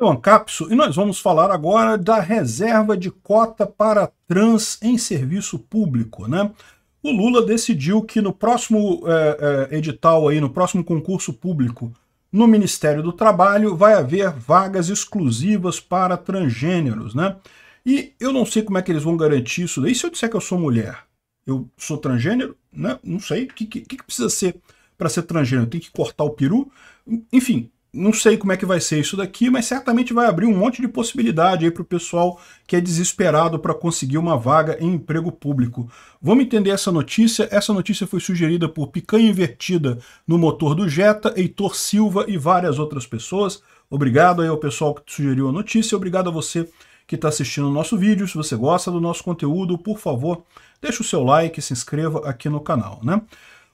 Eu Ancapso e nós vamos falar agora da reserva de cota para trans em serviço público, né? O Lula decidiu que no próximo é, é, edital aí, no próximo concurso público no Ministério do Trabalho vai haver vagas exclusivas para transgêneros, né? E eu não sei como é que eles vão garantir isso daí. Se eu disser que eu sou mulher, eu sou transgênero, né? Não sei. O que, que, que precisa ser para ser transgênero? Tem que cortar o peru? Enfim, não sei como é que vai ser isso daqui, mas certamente vai abrir um monte de possibilidade aí para o pessoal que é desesperado para conseguir uma vaga em emprego público. Vamos entender essa notícia. Essa notícia foi sugerida por Picanha Invertida no motor do Jetta, Heitor Silva e várias outras pessoas. Obrigado aí ao pessoal que sugeriu a notícia, obrigado a você que está assistindo o nosso vídeo. Se você gosta do nosso conteúdo, por favor, deixe o seu like e se inscreva aqui no canal, né?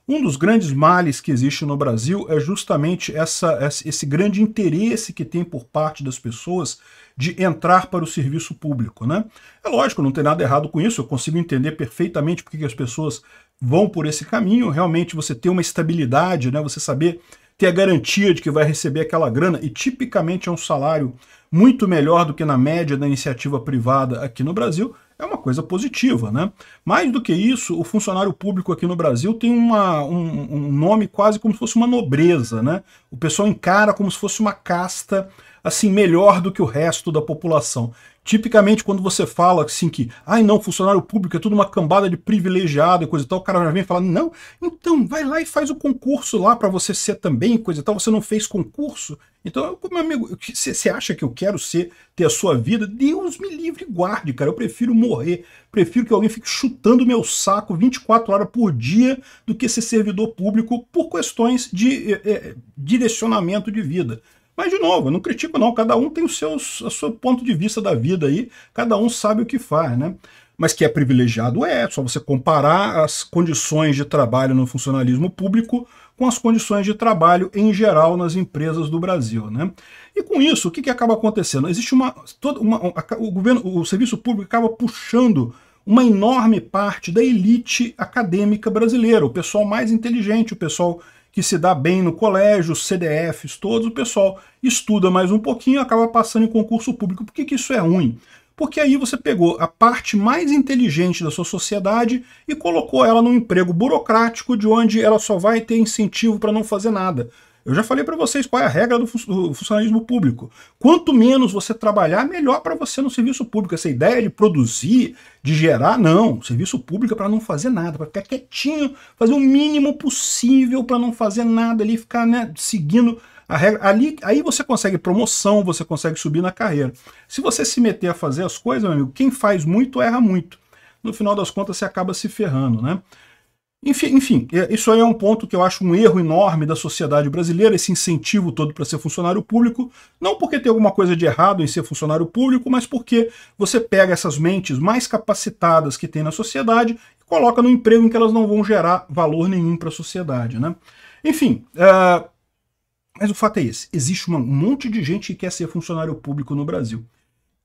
Um dos grandes males que existe no Brasil é justamente essa, esse grande interesse que tem por parte das pessoas de entrar para o serviço público. Né? É lógico, não tem nada errado com isso, eu consigo entender perfeitamente porque as pessoas vão por esse caminho, realmente você ter uma estabilidade, né? você saber ter a garantia de que vai receber aquela grana, e tipicamente é um salário muito melhor do que na média da iniciativa privada aqui no Brasil, é uma coisa positiva, né? Mais do que isso, o funcionário público aqui no Brasil tem uma, um, um nome quase como se fosse uma nobreza, né? O pessoal encara como se fosse uma casta assim melhor do que o resto da população. Tipicamente, quando você fala assim que, ai não, funcionário público é tudo uma cambada de privilegiado e coisa e tal, o cara já vem fala, não, então vai lá e faz o concurso lá para você ser também, coisa e tal, você não fez concurso. Então, meu amigo, você acha que eu quero ser, ter a sua vida? Deus me livre e guarde, cara. Eu prefiro morrer. Prefiro que alguém fique chutando meu saco 24 horas por dia do que ser servidor público por questões de é, é, direcionamento de vida. Mas, de novo, eu não critico, não. Cada um tem o seu, o seu ponto de vista da vida aí, cada um sabe o que faz, né? Mas que é privilegiado é, só você comparar as condições de trabalho no funcionalismo público com as condições de trabalho em geral nas empresas do Brasil. Né? E com isso, o que, que acaba acontecendo? Existe uma. Toda uma o, governo, o serviço público acaba puxando uma enorme parte da elite acadêmica brasileira, o pessoal mais inteligente, o pessoal que se dá bem no colégio, CDFs, todos, o pessoal estuda mais um pouquinho acaba passando em concurso público. Por que, que isso é ruim? Porque aí você pegou a parte mais inteligente da sua sociedade e colocou ela num emprego burocrático de onde ela só vai ter incentivo para não fazer nada. Eu já falei para vocês qual é a regra do, funcionalismo público. Quanto menos você trabalhar, melhor para você no serviço público. Essa ideia de produzir, de gerar, não. O serviço público é para não fazer nada, para ficar quietinho, fazer o mínimo possível para não fazer nada ali, ficar né, seguindo a regra. Ali, aí você consegue promoção, você consegue subir na carreira. Se você se meter a fazer as coisas, meu amigo, quem faz muito erra muito. No final das contas, você acaba se ferrando, né? Enfim, enfim, é, isso aí é um ponto que eu acho um erro enorme da sociedade brasileira, esse incentivo todo para ser funcionário público, não porque tem alguma coisa de errado em ser funcionário público, mas porque você pega essas mentes mais capacitadas que tem na sociedade e coloca no emprego em que elas não vão gerar valor nenhum para a sociedade, né? Enfim, é, mas o fato é esse, existe um monte de gente que quer ser funcionário público no Brasil.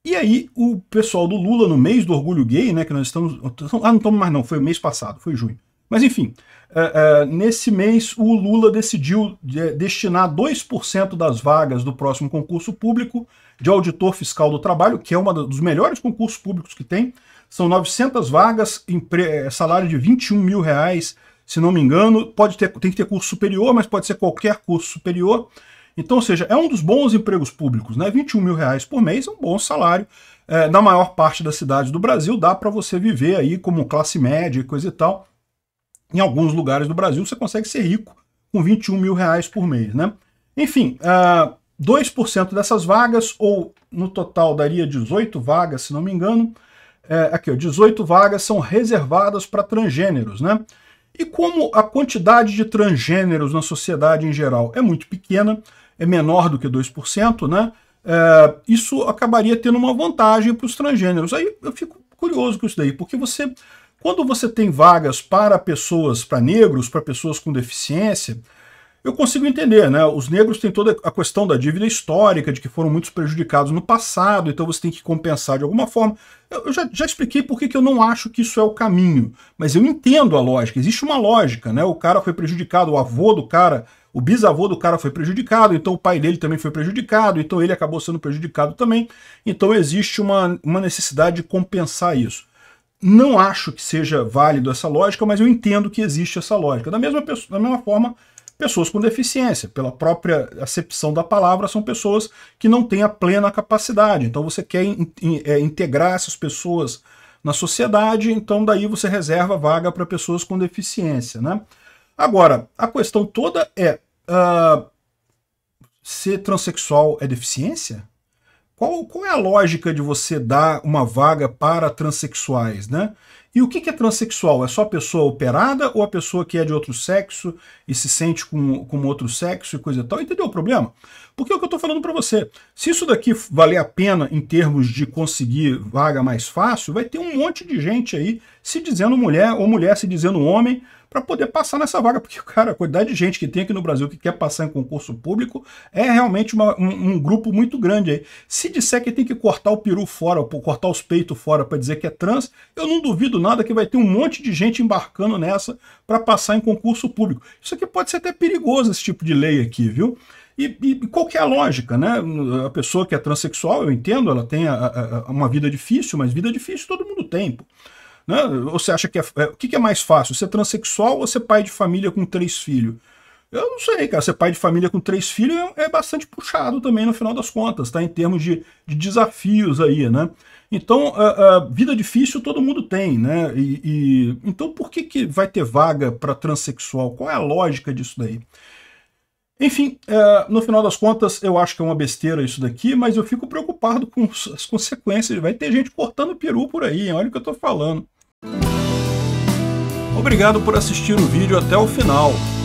E aí o pessoal do Lula, no mês do orgulho gay, né, que nós estamos... Ah, não estamos mais não, foi o mês passado, foi junho mas enfim, uh, uh, nesse mês o Lula decidiu de destinar 2% das vagas do próximo concurso público de auditor fiscal do trabalho, que é um dos melhores concursos públicos que tem. São 900 vagas, é, salário de 21 mil reais, se não me engano. Pode ter, tem que ter curso superior, mas pode ser qualquer curso superior. Então, ou seja, é um dos bons empregos públicos, né? 21 mil reais por mês é um bom salário. É, na maior parte das cidades do Brasil dá para você viver aí como classe média e coisa e tal. Em alguns lugares do Brasil, você consegue ser rico com 21 mil reais por mês, né? Enfim, uh, ah, 2% dessas vagas, ou no total daria 18 vagas, se não me engano, é, aqui, ó, 18 vagas são reservadas para transgêneros, né? E como a quantidade de transgêneros na sociedade em geral é muito pequena, é menor do que 2%, né? É, isso acabaria tendo uma vantagem para os transgêneros. Aí eu fico curioso com isso daí, porque você quando você tem vagas para pessoas, para negros, para pessoas com deficiência, eu consigo entender, né? Os negros têm toda a questão da dívida histórica, de que foram muitos prejudicados no passado, então você tem que compensar de alguma forma. Eu já, já expliquei por que eu não acho que isso é o caminho, mas eu entendo a lógica, existe uma lógica, né? O cara foi prejudicado, o avô do cara, o bisavô do cara foi prejudicado, então o pai dele também foi prejudicado, então ele acabou sendo prejudicado também, então existe uma, uma necessidade de compensar isso não acho que seja válido essa lógica, mas eu entendo que existe essa lógica. Da mesma, da mesma forma, pessoas com deficiência, pela própria acepção da palavra, são pessoas que não têm a plena capacidade. Então você quer in, in, é, integrar essas pessoas na sociedade, então daí você reserva vaga para pessoas com deficiência. Né? Agora, a questão toda é: uh, ser transexual é deficiência? Qual, qual é a lógica de você dar uma vaga para transexuais, né? E o que é transexual? É só a pessoa operada ou a pessoa que é de outro sexo e se sente com, com outro sexo e coisa e tal? Entendeu o problema? Porque é o que eu estou falando para você. Se isso daqui valer a pena em termos de conseguir vaga mais fácil, vai ter um monte de gente aí se dizendo mulher ou mulher se dizendo homem para poder passar nessa vaga, porque, cara, a quantidade de gente que tem aqui no Brasil que quer passar em concurso público é realmente uma, um, um, grupo muito grande aí. Se disser que tem que cortar o peru fora, ou cortar os peitos fora para dizer que é trans, eu não duvido nada que vai ter um monte de gente embarcando nessa para passar em concurso público. Isso aqui pode ser até perigoso, esse tipo de lei aqui, viu? E, e qual que é a lógica, né? A pessoa que é transexual, eu entendo, ela tem a, a, uma vida difícil, mas vida difícil todo mundo tem. Pô. Né? Você acha que é, é, o que, que é mais fácil, ser transexual ou ser pai de família com três filhos? Eu não sei, cara. Ser pai de família com três filhos é, é bastante puxado também, no final das contas, tá? Em termos de, de desafios aí, né? Então, a, a vida difícil todo mundo tem, né? E, e então, por que, que vai ter vaga para transexual? Qual é a lógica disso daí? Enfim, é, no final das contas, eu acho que é uma besteira isso daqui, mas eu fico preocupado com as consequências. Vai ter gente cortando peru por aí, olha o que eu tô falando. Obrigado por assistir o vídeo até o final.